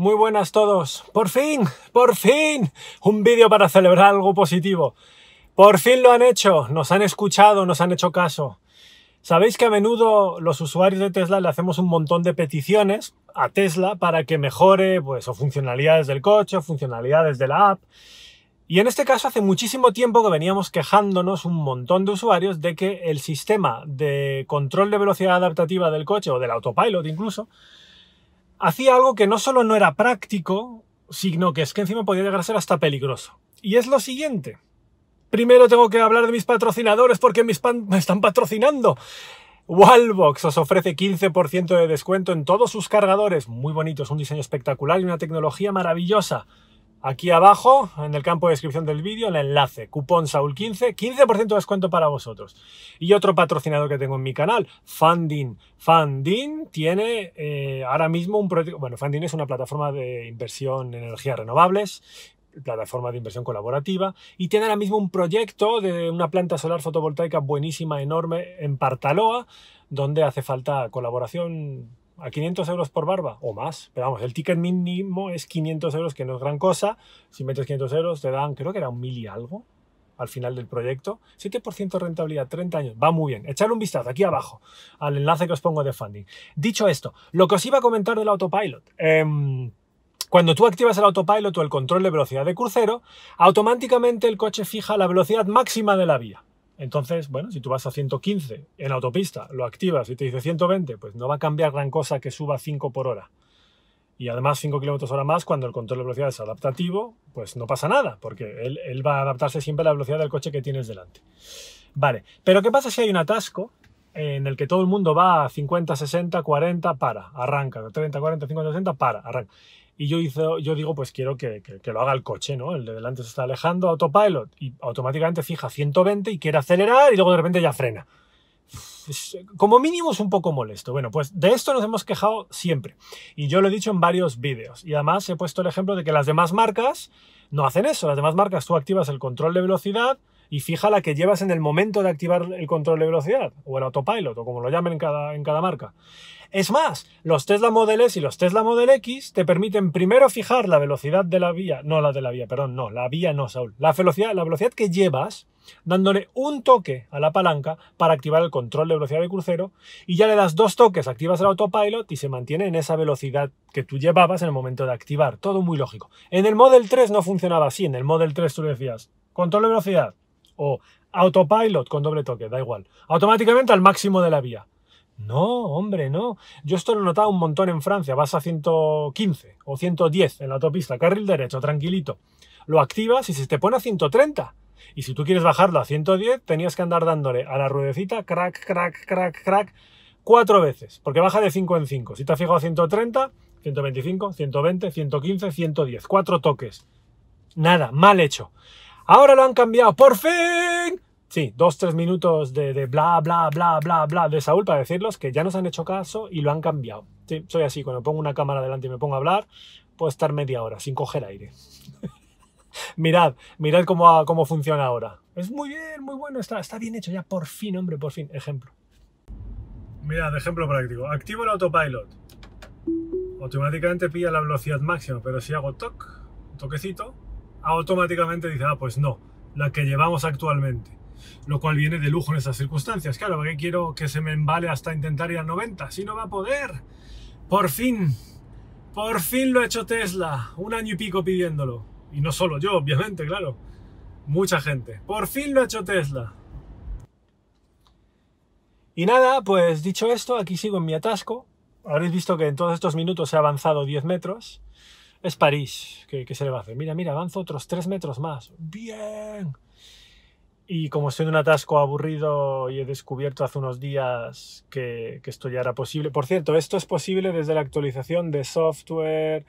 Muy buenas todos. Por fin, por fin, un vídeo para celebrar algo positivo. Por fin lo han hecho, nos han escuchado, nos han hecho caso. Sabéis que a menudo los usuarios de Tesla le hacemos un montón de peticiones a Tesla para que mejore pues, o funcionalidades del coche, o funcionalidades de la app. Y en este caso hace muchísimo tiempo que veníamos quejándonos un montón de usuarios de que el sistema de control de velocidad adaptativa del coche o del autopilot incluso hacía algo que no solo no era práctico, sino que es que encima podía llegar a ser hasta peligroso. Y es lo siguiente. Primero tengo que hablar de mis patrocinadores porque mis me están patrocinando. Wallbox os ofrece 15% de descuento en todos sus cargadores. Muy bonito, es un diseño espectacular y una tecnología maravillosa aquí abajo, en el campo de descripción del vídeo, el enlace, cupón Saúl15, 15% de descuento para vosotros. Y otro patrocinador que tengo en mi canal, Funding Fundin tiene eh, ahora mismo un proyecto, bueno, Fundin es una plataforma de inversión en energías renovables plataforma de inversión colaborativa y tiene ahora mismo un proyecto de una planta solar fotovoltaica buenísima, enorme, en Partaloa, donde hace falta colaboración a 500 euros por barba o más. Pero vamos, el ticket mínimo es 500 euros, que no es gran cosa. Si metes 500 euros, te dan, creo que era un mil y algo al final del proyecto. 7% rentabilidad, 30 años. Va muy bien. Echar un vistazo aquí abajo al enlace que os pongo de funding. Dicho esto, lo que os iba a comentar del autopilot. Em, cuando tú activas el autopilot o el control de velocidad de crucero, automáticamente el coche fija la velocidad máxima de la vía. Entonces, bueno, si tú vas a 115 en autopista, lo activas y te dice 120, pues no va a cambiar gran cosa que suba 5 por hora. Y además 5 km hora más, cuando el control de velocidad es adaptativo, pues no pasa nada, porque él, él va a adaptarse siempre a la velocidad del coche que tienes delante. Vale, pero ¿qué pasa si hay un atasco en el que todo el mundo va a 50, 60, 40, para, arranca, 30, 40, 50, 60, para, arranca y yo, yo digo, pues quiero que, que, lo haga el coche, ¿no? El de delante se está alejando, autopilot, y automáticamente fija 120 y quiere acelerar y luego de repente ya frena. Como mínimo es un poco molesto. Bueno, pues de esto nos hemos quejado siempre. Y yo lo he dicho en varios vídeos. Y además he puesto el ejemplo de que las demás marcas no hacen eso. Las demás marcas tú activas el control de velocidad, y fija la que llevas en el momento de activar el control de velocidad o el autopilot o como lo llamen en cada, en cada marca. Es más, los Tesla Model S y los Tesla Model X te permiten primero fijar la velocidad de la vía, no la de la vía, perdón, no, la vía no, Saúl, la velocidad, la velocidad que llevas dándole un toque a la palanca para activar el control de velocidad de crucero y ya le das dos toques, activas el autopilot y se mantiene en esa velocidad que tú llevabas en el momento de activar. Todo muy lógico. En el Model 3 no funcionaba así, en el Model 3 tú decías, control de velocidad, o autopilot con doble toque, da igual, automáticamente al máximo de la vía. No, hombre, no. Yo esto lo he notado un montón en Francia. Vas a 115 o 110 en la autopista, carril derecho, tranquilito. Lo activas y se te pone a 130. Y si tú quieres bajarlo a 110, tenías que andar dándole a la ruedecita, crack, crack, crack, crack, cuatro veces, porque baja de 5 en 5. Si te has fijado a 130, 125, 120, 115, 110, cuatro toques. Nada, mal hecho. Ahora lo han cambiado, por fin. Sí, dos, tres minutos de, bla, bla, bla, bla, bla de Saúl para decirlos que ya nos han hecho caso y lo han cambiado. Sí, soy así, cuando pongo una cámara delante y me pongo a hablar, puedo estar media hora sin coger aire. mirad, mirad cómo, cómo funciona ahora. Es muy bien, muy bueno, está, está bien hecho ya, por fin, hombre, por fin. Ejemplo. Mirad, ejemplo práctico. Activo el autopilot. Automáticamente pilla la velocidad máxima, pero si hago toc, toquecito, automáticamente dice, ah, pues no, la que llevamos actualmente. Lo cual viene de lujo en esas circunstancias. Claro, qué quiero que se me embale hasta intentar ir a 90? Si no va a poder. Por fin, por fin lo ha hecho Tesla. Un año y pico pidiéndolo. Y no solo yo, obviamente, claro. Mucha gente. Por fin lo ha hecho Tesla. Y nada, pues dicho esto, aquí sigo en mi atasco. Habréis visto que en todos estos minutos he avanzado 10 metros es París, que, se le va a hacer. Mira, mira, avanzo otros tres metros más. Bien. Y como estoy en un atasco aburrido y he descubierto hace unos días que, esto ya era posible. Por cierto, esto es posible desde la actualización de software,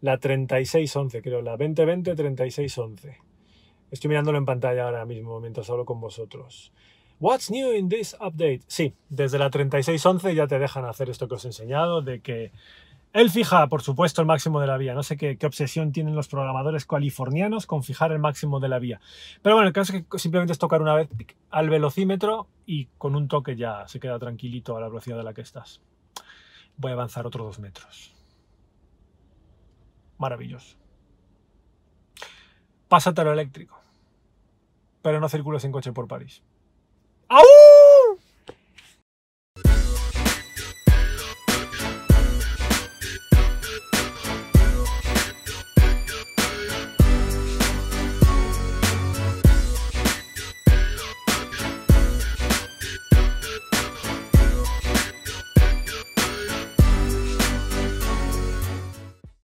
la 3611, creo, la 2020-3611. Estoy mirándolo en pantalla ahora mismo mientras hablo con vosotros. What's new in this update? Sí, desde la 3611 ya te dejan hacer esto que os he enseñado, de que él fija, por supuesto, el máximo de la vía. No sé qué, obsesión tienen los programadores californianos con fijar el máximo de la vía. Pero bueno, el caso es que simplemente es tocar una vez al velocímetro y con un toque ya se queda tranquilito a la velocidad a la que estás. Voy a avanzar otros dos metros. Maravilloso. Pasa a eléctrico. Pero no circules en coche por París. ¡Au!